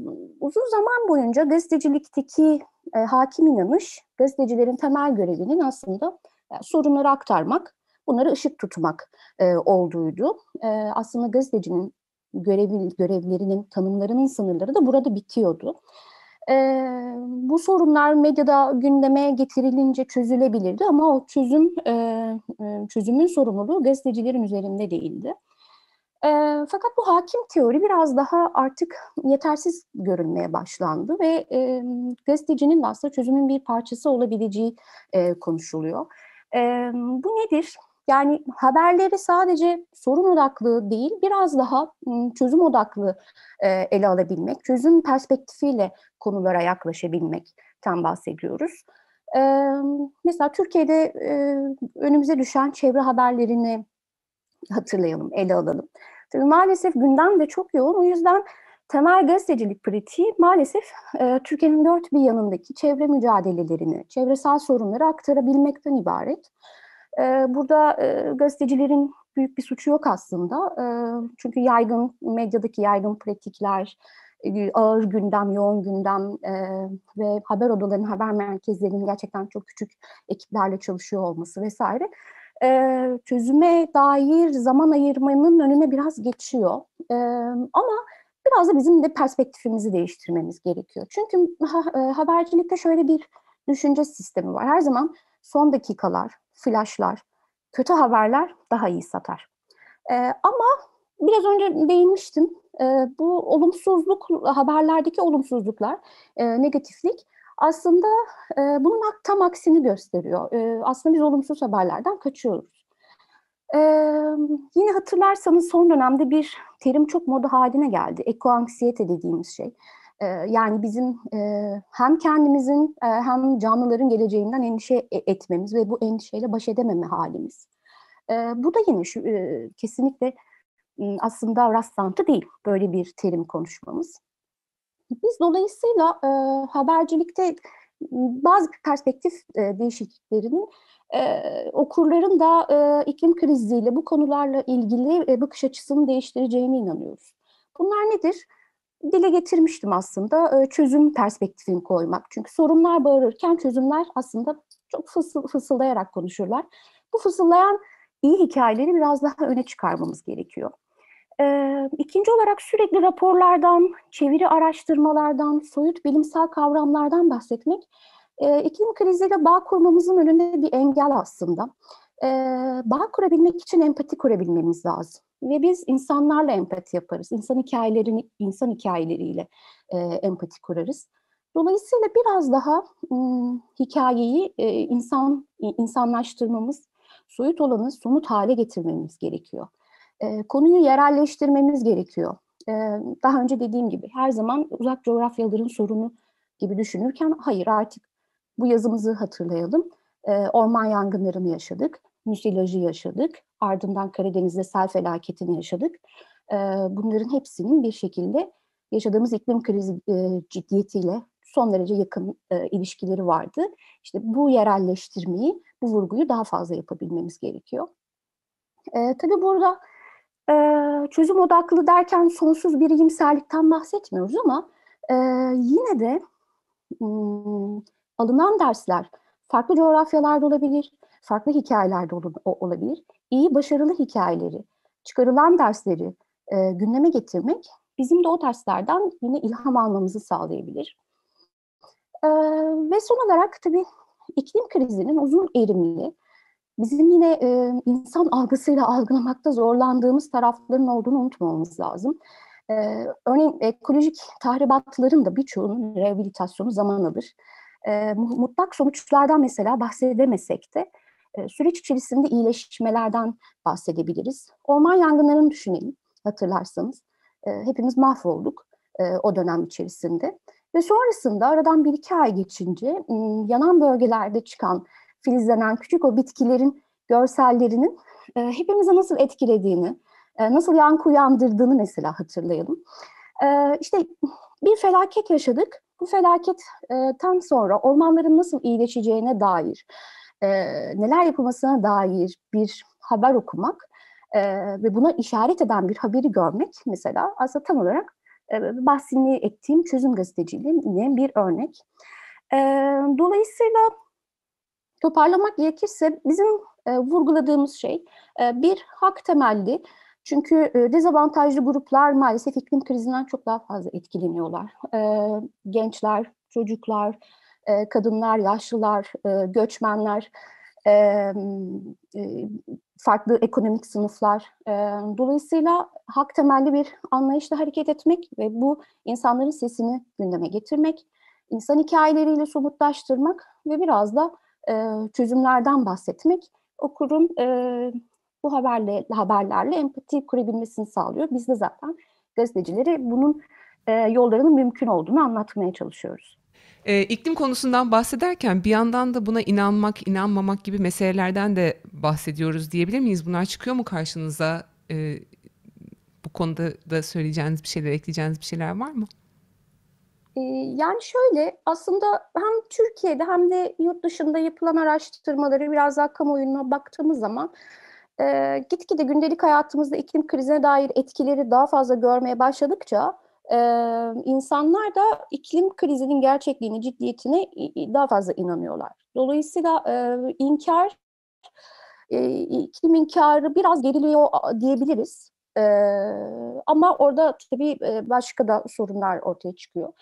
[SPEAKER 4] uzun zaman boyunca gazetecilikteki e, hakim inanış, gazetecilerin temel görevinin aslında yani sorunları aktarmak, bunları ışık tutmak e, olduğuydu. E, aslında gazetecinin görev, görevlerinin, tanımlarının sınırları da burada bitiyordu. E, bu sorunlar medyada gündeme getirilince çözülebilirdi ama o çözüm e, e çözümün sorumluluğu gazetecilerin üzerinde değildi. E, fakat bu hakim teori biraz daha artık yetersiz görünmeye başlandı ve e, gazetecinin aslında çözümün bir parçası olabileceği e, konuşuluyor. E, bu nedir? Yani haberleri sadece sorun odaklı değil, biraz daha çözüm odaklı e, ele alabilmek, çözüm perspektifiyle konulara yaklaşabilmekten bahsediyoruz. Mesela Türkiye'de e, önümüze düşen çevre haberlerini hatırlayalım, ele alalım. Tabii maalesef gündem de çok yoğun. O yüzden temel gazetecilik pratiği maalesef e, Türkiye'nin dört bir yanındaki çevre mücadelelerini, çevresel sorunları aktarabilmekten ibaret. Ee, burada e, gazetecilerin büyük bir suçu yok aslında. Ee, çünkü yaygın medyadaki yaygın pratikler, e, ağır gündem, yoğun gündem e, ve haber odalarının, haber merkezlerinin gerçekten çok küçük ekiplerle çalışıyor olması vesaire ee, çözüme dair zaman ayırmanın önüne biraz geçiyor. ama biraz da bizim de perspektifimizi değiştirmemiz gerekiyor. Çünkü habercilikte şöyle bir düşünce sistemi var. Her zaman son dakikalar, flashlar, kötü haberler daha iyi satar. E, ama biraz önce değinmiştim. E, bu olumsuzluk, haberlerdeki olumsuzluklar, e, negatiflik aslında e, bunun tam aksini gösteriyor. E, aslında biz olumsuz haberlerden kaçıyoruz. E, yine hatırlarsanız son dönemde bir terim çok moda haline geldi. Ekoanksiyete dediğimiz şey. Ee, yani bizim e, hem kendimizin e, hem canlıların geleceğinden endişe e, etmemiz ve bu endişeyle baş edememe halimiz. Ee, bu da yine şu, kesinlikle ıı, aslında rastlantı değil böyle bir terim konuşmamız. Biz dolayısıyla habercilikte ıı, bazı perspektif değişikliklerinin okurların da iklim kriziyle bu konularla ilgili bakış açısını değiştireceğine inanıyoruz. Bunlar nedir? dile getirmiştim aslında e, çözüm perspektifini koymak. Çünkü sorunlar bağırırken çözümler aslında çok fısıl, fısıldayarak konuşurlar. Bu fısıldayan iyi hikayeleri biraz daha öne çıkarmamız gerekiyor. Ee, ikinci olarak sürekli raporlardan, çeviri araştırmalardan, soyut bilimsel kavramlardan bahsetmek e, iklim kriziyle bağ kurmamızın önünde bir engel aslında. E, bağ kurabilmek için empati kurabilmemiz lazım. Ve biz insanlarla empati yaparız. İnsan hikayelerini, insan hikayeleriyle e, empati kurarız. Dolayısıyla biraz daha ım, hikayeyi e, insan insanlaştırmamız, soyut olanı somut hale getirmemiz gerekiyor. E, konuyu yerelleştirmemiz gerekiyor. E, daha önce dediğim gibi her zaman uzak coğrafyaların sorunu gibi düşünürken hayır artık bu yazımızı hatırlayalım. E, orman yangınlarını yaşadık, müsilajı yaşadık, ardından Karadeniz'de sel felaketini yaşadık. Ee, bunların hepsinin bir şekilde yaşadığımız iklim krizi e, ciddiyetiyle son derece yakın e, ilişkileri vardı. İşte bu yerelleştirmeyi, bu vurguyu daha fazla yapabilmemiz gerekiyor. Ee, tabii burada e, çözüm odaklı derken sonsuz bir iyimserlikten bahsetmiyoruz ama yine de hmm, alınan dersler farklı coğrafyalarda olabilir, farklı hikayeler de olabilir. İyi, başarılı hikayeleri, çıkarılan dersleri e, gündeme getirmek bizim de o derslerden yine ilham almamızı sağlayabilir. E, ve son olarak tabii iklim krizinin uzun erimli, bizim yine e, insan algısıyla algılamakta zorlandığımız tarafların olduğunu unutmamamız lazım. E, örneğin ekolojik tahribatların da birçoğunun rehabilitasyonu zaman alır. E, mutlak sonuçlardan mesela bahsedemesek de süreç içerisinde iyileşmelerden bahsedebiliriz. Orman yangınlarını düşünelim hatırlarsanız. Hepimiz mahvolduk o dönem içerisinde. Ve sonrasında aradan bir iki ay geçince yanan bölgelerde çıkan, filizlenen küçük o bitkilerin görsellerinin hepimizi nasıl etkilediğini, nasıl yankı uyandırdığını mesela hatırlayalım. İşte bir felaket yaşadık. Bu felaketten sonra ormanların nasıl iyileşeceğine dair e, neler yapılmasına dair bir haber okumak e, ve buna işaret eden bir haberi görmek mesela aslında tam olarak e, bahsini ettiğim çözüm gazeteciliğinin bir örnek. E, dolayısıyla toparlamak gerekirse bizim e, vurguladığımız şey e, bir hak temelli çünkü e, dezavantajlı gruplar maalesef iklim krizinden çok daha fazla etkileniyorlar. E, gençler, çocuklar, e, kadınlar, yaşlılar, e, göçmenler, e, farklı ekonomik sınıflar. dolayısıyla hak temelli bir anlayışla hareket etmek ve bu insanların sesini gündeme getirmek, insan hikayeleriyle somutlaştırmak ve biraz da çözümlerden bahsetmek okurun bu haberle haberlerle empati kurabilmesini sağlıyor. Biz de zaten gazetecileri bunun yollarının mümkün olduğunu anlatmaya çalışıyoruz.
[SPEAKER 1] E, iklim konusundan bahsederken bir yandan da buna inanmak, inanmamak gibi meselelerden de bahsediyoruz diyebilir miyiz? Bunlar çıkıyor mu karşınıza? E, bu konuda da söyleyeceğiniz bir şeyler, ekleyeceğiniz bir şeyler var mı?
[SPEAKER 4] Ee, yani şöyle aslında hem Türkiye'de hem de yurt dışında yapılan araştırmaları biraz daha kamuoyuna baktığımız zaman e, gitgide gündelik hayatımızda iklim krizine dair etkileri daha fazla görmeye başladıkça e, insanlar da iklim krizinin gerçekliğini, ciddiyetine daha fazla inanıyorlar. Dolayısıyla e, inkar, e, iklim inkarı biraz geriliyor diyebiliriz. E, ama orada tabii başka da sorunlar ortaya çıkıyor.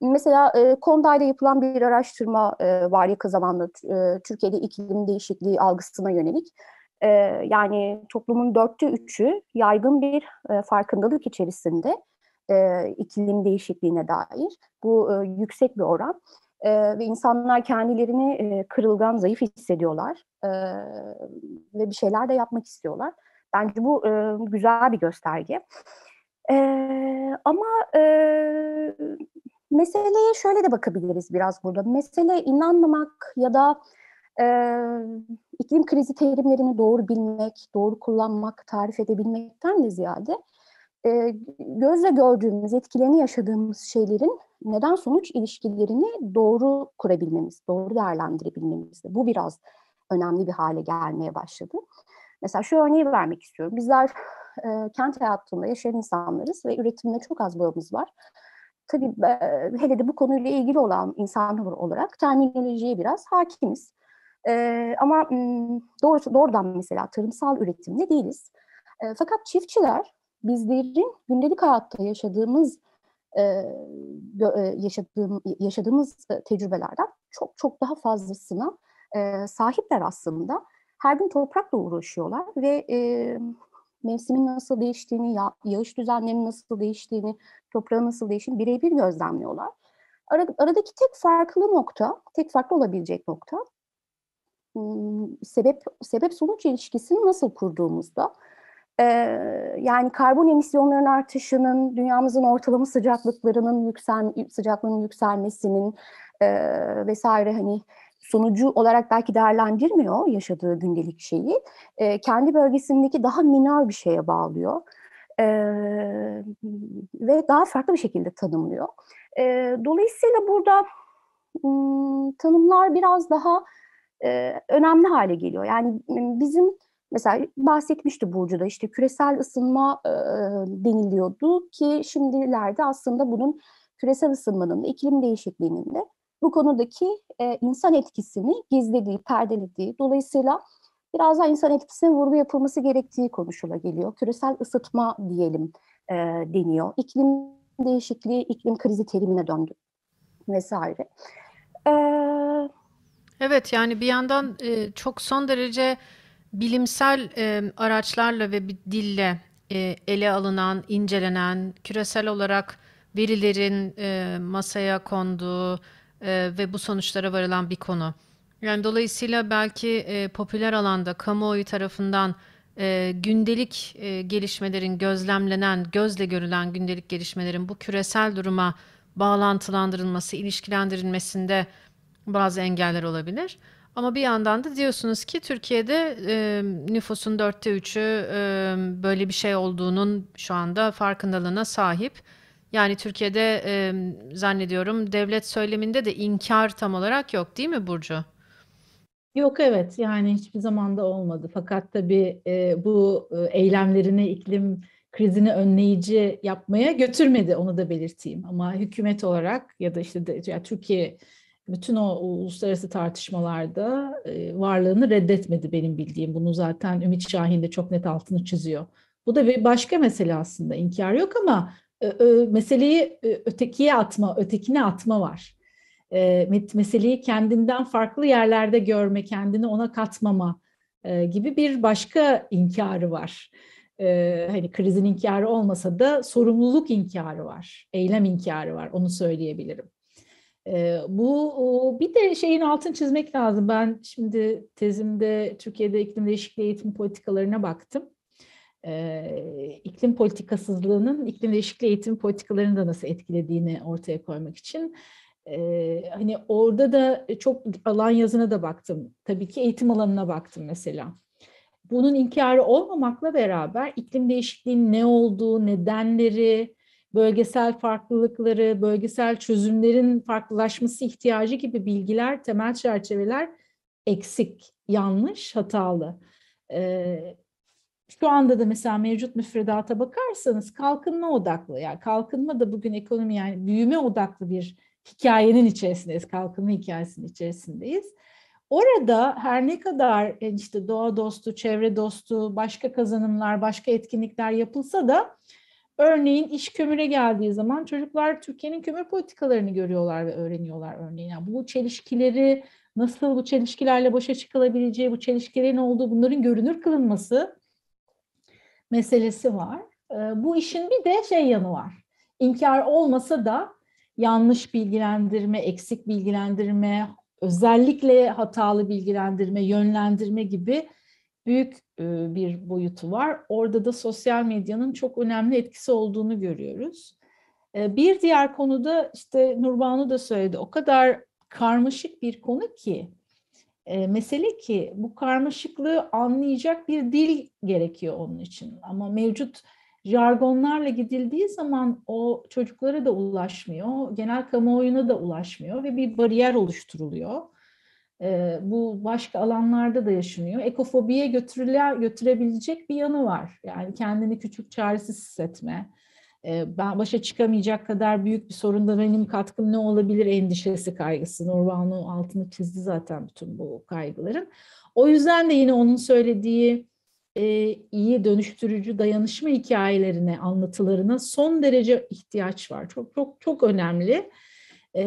[SPEAKER 4] Mesela e, Konda'yla yapılan bir araştırma e, var yakın zamanda e, Türkiye'de iklim değişikliği algısına yönelik. E, yani toplumun dörtte üçü yaygın bir e, farkındalık içerisinde e, iklim değişikliğine dair. Bu e, yüksek bir oran e, ve insanlar kendilerini e, kırılgan, zayıf hissediyorlar e, ve bir şeyler de yapmak istiyorlar. Bence bu e, güzel bir gösterge. E, ama e, meseleye şöyle de bakabiliriz biraz burada. Mesele inanmamak ya da e, iklim krizi terimlerini doğru bilmek, doğru kullanmak, tarif edebilmekten de ziyade e, gözle gördüğümüz, etkilerini yaşadığımız şeylerin neden sonuç ilişkilerini doğru kurabilmemiz, doğru değerlendirebilmemiz. Bu biraz önemli bir hale gelmeye başladı. Mesela şu örneği vermek istiyorum. Bizler e, kent hayatında yaşayan insanlarız ve üretimde çok az bağımız var. Tabii e, hele de bu konuyla ilgili olan insanlar olarak terminolojiye biraz hakimiz. E, ama doğrusu doğrudan mesela tarımsal üretimde değiliz. E, fakat çiftçiler bizlerin gündelik hayatta yaşadığımız e, e, yaşadığım, yaşadığımız e, tecrübelerden çok çok daha fazlasına sahipler aslında. Her gün toprakla uğraşıyorlar ve mevsimin nasıl değiştiğini, ya, yağış düzenlerinin nasıl değiştiğini, toprağın nasıl değiştiğini birebir gözlemliyorlar. aradaki tek farklı nokta, tek farklı olabilecek nokta sebep sebep sonuç ilişkisini nasıl kurduğumuzda ee, yani karbon emisyonlarının artışının, dünyamızın ortalama sıcaklıklarının yüksel, sıcaklığının yükselmesinin e, vesaire hani sonucu olarak belki değerlendirmiyor yaşadığı gündelik şeyi. E, kendi bölgesindeki daha minor bir şeye bağlıyor. E, ve daha farklı bir şekilde tanımlıyor. E, dolayısıyla burada m, tanımlar biraz daha e, önemli hale geliyor. Yani bizim Mesela bahsetmişti Burcu da işte küresel ısınma e, deniliyordu ki şimdilerde aslında bunun küresel ısınmanın, iklim değişikliğinin de bu konudaki e, insan etkisini gizlediği, perdelediği, dolayısıyla biraz daha insan etkisine vurgu yapılması gerektiği konuşula geliyor. Küresel ısıtma diyelim e, deniyor. İklim değişikliği, iklim krizi terimine döndü vesaire. Ee... Evet
[SPEAKER 2] yani bir yandan e, çok son derece bilimsel e, araçlarla ve bir dille e, ele alınan, incelenen, küresel olarak verilerin e, masaya konduğu e, ve bu sonuçlara varılan bir konu. Yani dolayısıyla belki e, popüler alanda kamuoyu tarafından e, gündelik e, gelişmelerin gözlemlenen, gözle görülen gündelik gelişmelerin bu küresel duruma bağlantılandırılması, ilişkilendirilmesinde bazı engeller olabilir. Ama bir yandan da diyorsunuz ki Türkiye'de e, nüfusun dörtte üçü e, böyle bir şey olduğunun şu anda farkındalığına sahip. Yani Türkiye'de e, zannediyorum devlet söyleminde de inkar tam olarak yok değil mi Burcu?
[SPEAKER 3] Yok evet yani hiçbir zamanda olmadı. Fakat tabii e, bu eylemlerini iklim krizini önleyici yapmaya götürmedi onu da belirteyim. Ama hükümet olarak ya da işte de, yani Türkiye bütün o uluslararası tartışmalarda e, varlığını reddetmedi benim bildiğim. Bunu zaten Ümit Şahin de çok net altını çiziyor. Bu da bir başka mesele aslında İnkar yok ama e, meseleyi e, ötekiye atma, ötekine atma var. meseleyi kendinden farklı yerlerde görme, kendini ona katmama gibi bir başka inkarı var. E, hani krizin inkarı olmasa da sorumluluk inkarı var, eylem inkarı var onu söyleyebilirim. Bu bir de şeyin altını çizmek lazım. Ben şimdi tezimde Türkiye'de iklim değişikliği eğitim politikalarına baktım. iklim politikasızlığının iklim değişikliği eğitim politikalarını da nasıl etkilediğini ortaya koymak için hani orada da çok alan yazına da baktım. Tabii ki eğitim alanına baktım mesela. Bunun inkarı olmamakla beraber iklim değişikliğinin ne olduğu, nedenleri, bölgesel farklılıkları, bölgesel çözümlerin farklılaşması ihtiyacı gibi bilgiler, temel çerçeveler eksik, yanlış, hatalı. Ee, şu anda da mesela mevcut müfredata bakarsanız kalkınma odaklı. Yani kalkınma da bugün ekonomi yani büyüme odaklı bir hikayenin içerisindeyiz. Kalkınma hikayesinin içerisindeyiz. Orada her ne kadar e, işte doğa dostu, çevre dostu, başka kazanımlar, başka etkinlikler yapılsa da Örneğin iş kömüre geldiği zaman çocuklar Türkiye'nin kömür politikalarını görüyorlar ve öğreniyorlar örneğin. Yani bu çelişkileri nasıl bu çelişkilerle başa çıkılabileceği, bu çelişkilerin olduğu bunların görünür kılınması meselesi var. Ee, bu işin bir de şey yanı var. İnkar olmasa da yanlış bilgilendirme, eksik bilgilendirme, özellikle hatalı bilgilendirme, yönlendirme gibi büyük ıı, bir boyutu var. Orada da sosyal medyanın çok önemli etkisi olduğunu görüyoruz. Bir diğer konuda işte Nurbanu da söyledi. O kadar karmaşık bir konu ki mesele ki bu karmaşıklığı anlayacak bir dil gerekiyor onun için. Ama mevcut jargonlarla gidildiği zaman o çocuklara da ulaşmıyor, genel kamuoyuna da ulaşmıyor ve bir bariyer oluşturuluyor. E, bu başka alanlarda da yaşanıyor. Ekofobiye götürebilecek bir yanı var. Yani kendini küçük çaresiz hissetme, e, ben başa çıkamayacak kadar büyük bir sorunda benim katkım ne olabilir endişesi kaygısı. Nurbanu altını çizdi zaten bütün bu kaygıların. O yüzden de yine onun söylediği e, iyi dönüştürücü dayanışma hikayelerine, anlatılarına son derece ihtiyaç var. Çok çok çok önemli. E,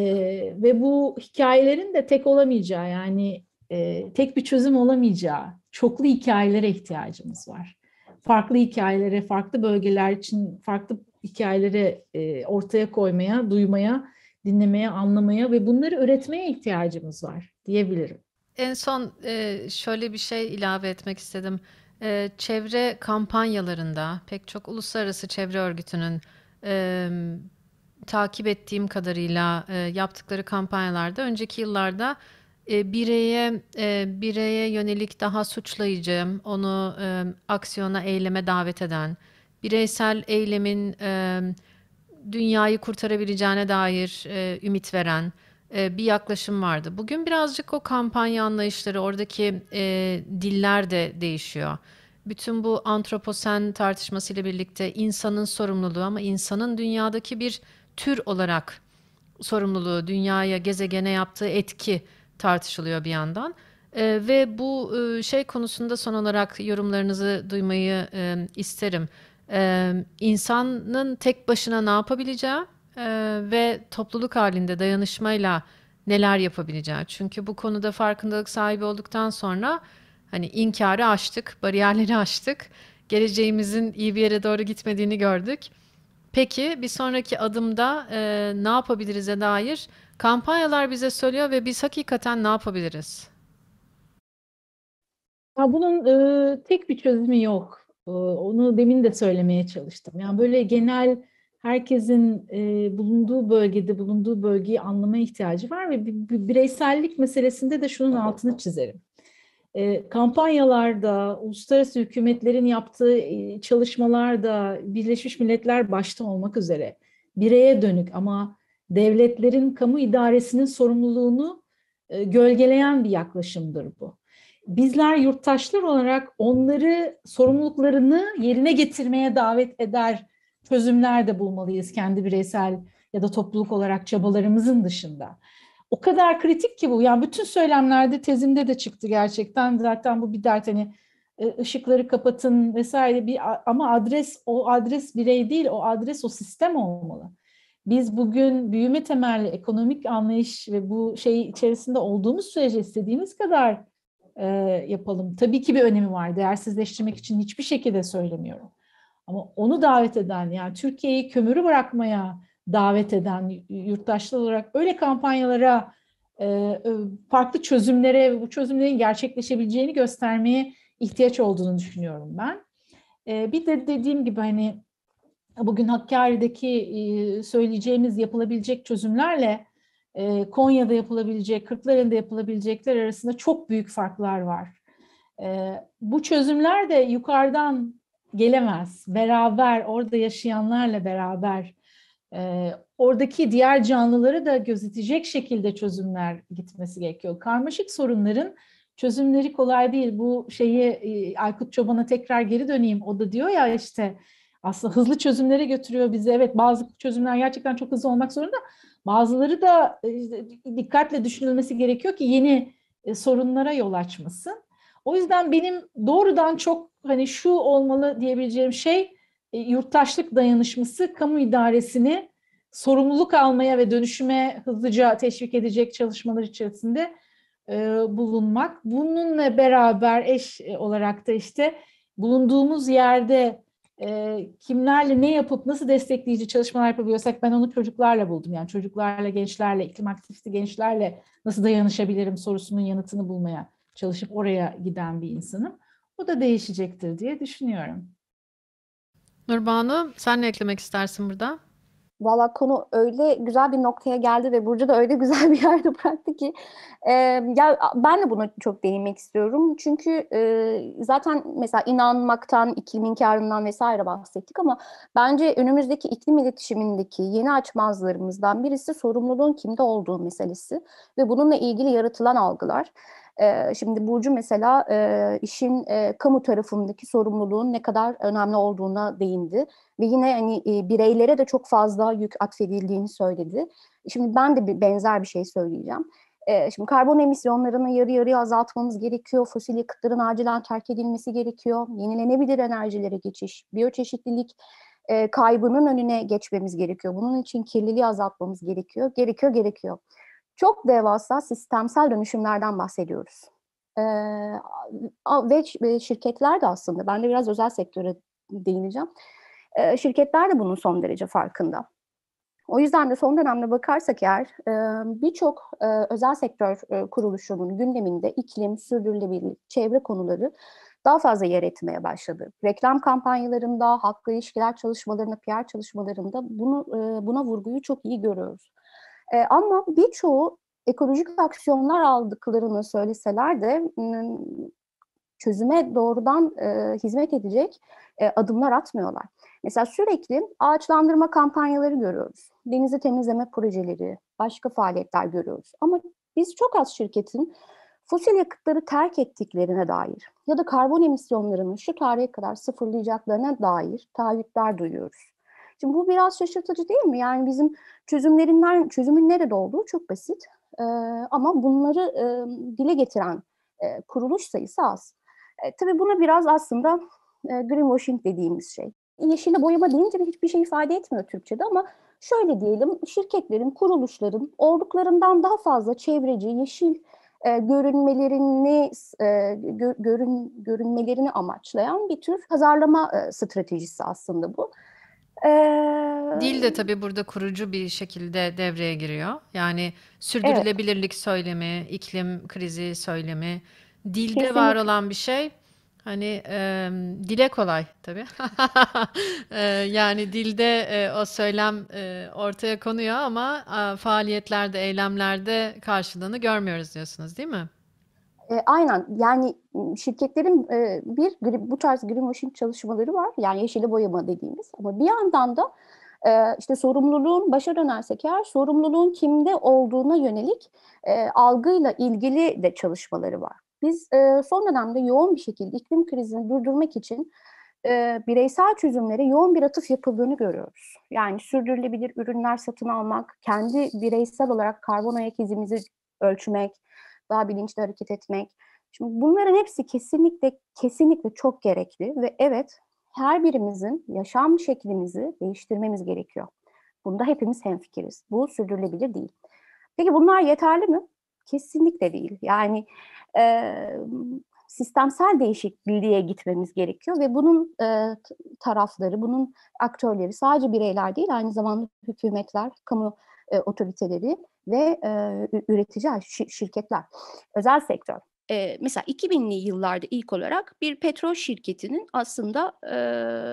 [SPEAKER 3] ve bu hikayelerin de tek olamayacağı yani e, tek bir çözüm olamayacağı çoklu hikayelere ihtiyacımız var. Farklı hikayelere, farklı bölgeler için farklı hikayelere e, ortaya koymaya, duymaya, dinlemeye, anlamaya ve bunları öğretmeye ihtiyacımız var diyebilirim.
[SPEAKER 2] En son e, şöyle bir şey ilave etmek istedim. E, çevre kampanyalarında pek çok uluslararası çevre örgütünün e, takip ettiğim kadarıyla e, yaptıkları kampanyalarda önceki yıllarda e, bireye e, bireye yönelik daha suçlayıcı, onu e, aksiyona, eyleme davet eden, bireysel eylemin e, dünyayı kurtarabileceğine dair e, ümit veren e, bir yaklaşım vardı. Bugün birazcık o kampanya anlayışları, oradaki e, diller de değişiyor. Bütün bu antroposen tartışmasıyla birlikte insanın sorumluluğu ama insanın dünyadaki bir tür olarak sorumluluğu dünyaya, gezegene yaptığı etki tartışılıyor bir yandan. E, ve bu e, şey konusunda son olarak yorumlarınızı duymayı e, isterim. E, insanın tek başına ne yapabileceği e, ve topluluk halinde dayanışmayla neler yapabileceği. Çünkü bu konuda farkındalık sahibi olduktan sonra hani inkarı aştık, bariyerleri aştık, geleceğimizin iyi bir yere doğru gitmediğini gördük Peki bir sonraki adımda e, ne yapabiliriz'e dair kampanyalar bize söylüyor ve biz hakikaten ne yapabiliriz?
[SPEAKER 3] Ya bunun e, tek bir çözümü yok. E, onu demin de söylemeye çalıştım. Yani böyle genel herkesin e, bulunduğu bölgede bulunduğu bölgeyi anlamaya ihtiyacı var ve bireysellik meselesinde de şunun altını çizerim e, kampanyalarda, uluslararası hükümetlerin yaptığı e, çalışmalarda, Birleşmiş Milletler başta olmak üzere bireye dönük ama devletlerin kamu idaresinin sorumluluğunu e, gölgeleyen bir yaklaşımdır bu. Bizler yurttaşlar olarak onları sorumluluklarını yerine getirmeye davet eder çözümler de bulmalıyız kendi bireysel ya da topluluk olarak çabalarımızın dışında o kadar kritik ki bu. Yani bütün söylemlerde tezimde de çıktı gerçekten. Zaten bu bir dert hani e, ışıkları kapatın vesaire bir ama adres o adres birey değil o adres o sistem olmalı. Biz bugün büyüme temelli ekonomik anlayış ve bu şey içerisinde olduğumuz sürece istediğimiz kadar e, yapalım. Tabii ki bir önemi var. Değersizleştirmek için hiçbir şekilde söylemiyorum. Ama onu davet eden yani Türkiye'yi kömürü bırakmaya davet eden yurttaşlar olarak öyle kampanyalara e, farklı çözümlere bu çözümlerin gerçekleşebileceğini göstermeye ihtiyaç olduğunu düşünüyorum ben. E, bir de dediğim gibi hani bugün Hakkari'deki e, söyleyeceğimiz yapılabilecek çözümlerle Konya'da yapılabilecek, Kırklareli'de yapılabilecekler arasında çok büyük farklar var. Bu çözümler de yukarıdan gelemez. Beraber, orada yaşayanlarla beraber e, oradaki diğer canlıları da gözetecek şekilde çözümler gitmesi gerekiyor. Karmaşık sorunların çözümleri kolay değil. Bu şeyi e, Aykut Çoban'a tekrar geri döneyim. O da diyor ya işte aslında hızlı çözümlere götürüyor bizi. Evet bazı çözümler gerçekten çok hızlı olmak zorunda. Bazıları da e, dikkatle düşünülmesi gerekiyor ki yeni e, sorunlara yol açmasın. O yüzden benim doğrudan çok hani şu olmalı diyebileceğim şey e, yurttaşlık dayanışması kamu idaresini sorumluluk almaya ve dönüşüme hızlıca teşvik edecek çalışmalar içerisinde e, bulunmak. Bununla beraber eş e, olarak da işte bulunduğumuz yerde kimlerle ne yapıp nasıl destekleyici çalışmalar yapabiliyorsak ben onu çocuklarla buldum. Yani çocuklarla, gençlerle, iklim aktivisti gençlerle nasıl dayanışabilirim sorusunun yanıtını bulmaya çalışıp oraya giden bir insanım. Bu da değişecektir diye düşünüyorum. Nurbanu sen ne eklemek istersin burada? Valla konu öyle
[SPEAKER 4] güzel bir noktaya geldi ve Burcu da öyle güzel bir yerde bıraktı ki e, ya ben de buna çok değinmek istiyorum. Çünkü e, zaten mesela inanmaktan, iklim inkarından vesaire bahsettik ama bence önümüzdeki iklim iletişimindeki yeni açmazlarımızdan birisi sorumluluğun kimde olduğu meselesi ve bununla ilgili yaratılan algılar şimdi Burcu mesela işin e, kamu tarafındaki sorumluluğun ne kadar önemli olduğuna değindi ve yine hani bireylere de çok fazla yük atfedildiğini söyledi. Şimdi ben de bir benzer bir şey söyleyeceğim. şimdi karbon emisyonlarını yarı yarıya azaltmamız gerekiyor. Fosil yakıtların acilen terk edilmesi gerekiyor. Yenilenebilir enerjilere geçiş, biyoçeşitlilik e, kaybının önüne geçmemiz gerekiyor. Bunun için kirliliği azaltmamız gerekiyor. Gerekiyor, gerekiyor. Çok devasa sistemsel dönüşümlerden bahsediyoruz. ve şirketler de aslında, ben de biraz özel sektöre değineceğim. şirketler de bunun son derece farkında. O yüzden de son dönemde bakarsak eğer birçok özel sektör kuruluşunun gündeminde iklim, sürdürülebilirlik, çevre konuları daha fazla yer etmeye başladı. Reklam kampanyalarında, halkla ilişkiler çalışmalarında, PR çalışmalarında bunu buna vurguyu çok iyi görüyoruz. E, ama birçoğu ekolojik aksiyonlar aldıklarını söyleseler de çözüme doğrudan e, hizmet edecek e, adımlar atmıyorlar. Mesela sürekli ağaçlandırma kampanyaları görüyoruz. Denizi temizleme projeleri, başka faaliyetler görüyoruz. Ama biz çok az şirketin fosil yakıtları terk ettiklerine dair ya da karbon emisyonlarını şu tarihe kadar sıfırlayacaklarına dair taahhütler duyuyoruz. Şimdi bu biraz şaşırtıcı değil mi? Yani bizim çözümlerinden çözümün nerede olduğu çok basit. E, ama bunları e, dile getiren e, kuruluş sayısı az. E, tabii buna biraz aslında e, greenwashing dediğimiz şey. Yeşile boyama deyince de hiçbir şey ifade etmiyor Türkçe'de ama şöyle diyelim şirketlerin, kuruluşların olduklarından daha fazla çevreci, yeşil e, görünmelerini e, gö, görün, görünmelerini amaçlayan bir tür pazarlama e, stratejisi aslında bu. Dil de
[SPEAKER 2] tabii burada kurucu bir şekilde devreye giriyor. Yani Evet. sürdürülebilirlik söylemi, iklim krizi söylemi, dilde var olan bir şey. Hani, emm, dile kolay tabii. Eee, yani dilde, eee, o söylem, eee, ortaya konuyor ama, aaa, faaliyetlerde, eylemlerde karşılığını görmüyoruz diyorsunuz, değil mi?
[SPEAKER 4] E, aynen yani şirketlerin e, bir bu tarz greenwashing çalışmaları var. Yani yeşili boyama dediğimiz ama bir yandan da e, işte sorumluluğun başa dönersek eğer sorumluluğun kimde olduğuna yönelik e, algıyla ilgili de çalışmaları var. Biz e, son dönemde yoğun bir şekilde iklim krizini durdurmak için e, bireysel çözümlere yoğun bir atıf yapıldığını görüyoruz. Yani sürdürülebilir ürünler satın almak, kendi bireysel olarak karbon ayak izimizi ölçmek, daha bilinçli hareket etmek. Şimdi bunların hepsi kesinlikle kesinlikle çok gerekli ve evet her birimizin yaşam şeklimizi değiştirmemiz gerekiyor. Bunda hepimiz hemfikiriz. Bu sürdürülebilir değil. Peki bunlar yeterli mi? Kesinlikle değil. Yani e, sistemsel değişikliğe gitmemiz gerekiyor ve bunun e, tarafları, bunun aktörleri sadece bireyler değil aynı zamanda hükümetler, kamu e, otoriteleri ve e, üretici şirketler, özel sektör. E, mesela 2000'li yıllarda ilk olarak bir petrol şirketinin aslında e,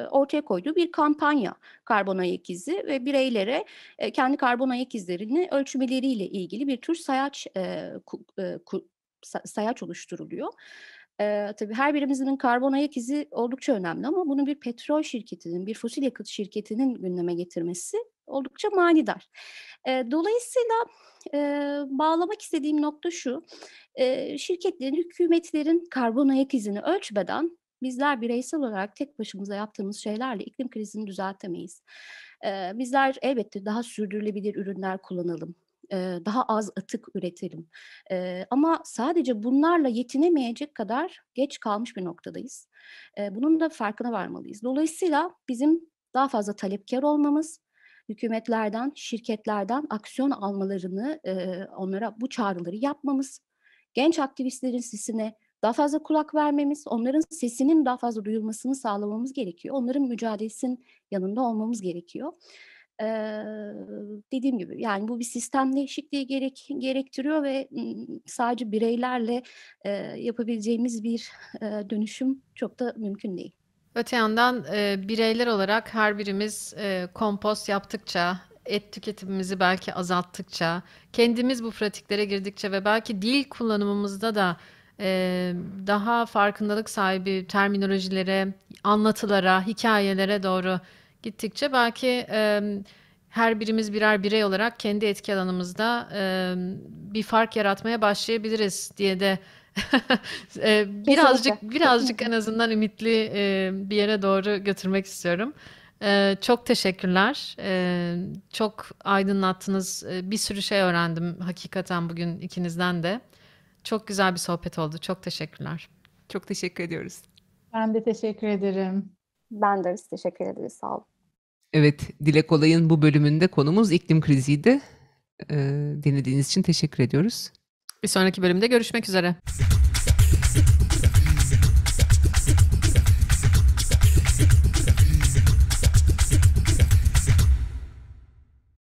[SPEAKER 4] ortaya koyduğu bir kampanya karbon ayak izi ve bireylere e, kendi karbon ayak izlerini ölçmeleriyle ilgili bir tür sayaç e, ku, e, ku, sayaç oluşturuluyor. E, tabii her birimizin karbon ayak izi oldukça önemli ama bunu bir petrol şirketinin, bir fosil yakıt şirketinin gündeme getirmesi oldukça manidar. E, dolayısıyla e, bağlamak istediğim nokta şu, e, şirketlerin, hükümetlerin karbon ayak izini ölçmeden bizler bireysel olarak tek başımıza yaptığımız şeylerle iklim krizini düzeltemeyiz. bizler elbette daha sürdürülebilir ürünler kullanalım, daha az atık üretelim. ama sadece bunlarla yetinemeyecek kadar geç kalmış bir noktadayız. bunun da farkına varmalıyız. Dolayısıyla bizim daha fazla talepkar olmamız, hükümetlerden, şirketlerden aksiyon almalarını, onlara bu çağrıları yapmamız, genç aktivistlerin sesine daha fazla kulak vermemiz, onların sesinin daha fazla duyulmasını sağlamamız gerekiyor. Onların mücadelesinin yanında olmamız gerekiyor dediğim gibi yani bu bir sistem değişikliği gerek, gerektiriyor ve sadece bireylerle e, yapabileceğimiz bir e, dönüşüm çok da mümkün değil. Öte yandan e,
[SPEAKER 2] bireyler olarak her birimiz e, kompost yaptıkça, et tüketimimizi belki azalttıkça, kendimiz bu pratiklere girdikçe ve belki dil kullanımımızda da e, daha farkındalık sahibi terminolojilere, anlatılara, hikayelere doğru gittikçe belki e, her birimiz birer birey olarak kendi etki alanımızda e, bir fark yaratmaya başlayabiliriz diye de e, birazcık birazcık en azından ümitli e, bir yere doğru götürmek istiyorum. Ee, çok teşekkürler. Ee, çok aydınlattınız. Ee, bir sürü şey öğrendim hakikaten bugün ikinizden de. Çok güzel bir sohbet oldu.
[SPEAKER 3] Çok teşekkürler. Çok teşekkür ediyoruz. Ben de teşekkür ederim. Ben de teşekkür ederim, Sağ olun.
[SPEAKER 1] Evet, Dile Kolay'ın bu bölümünde konumuz iklim kriziydi. Ee, dinlediğiniz için teşekkür ediyoruz.
[SPEAKER 2] Bir sonraki bölümde görüşmek üzere.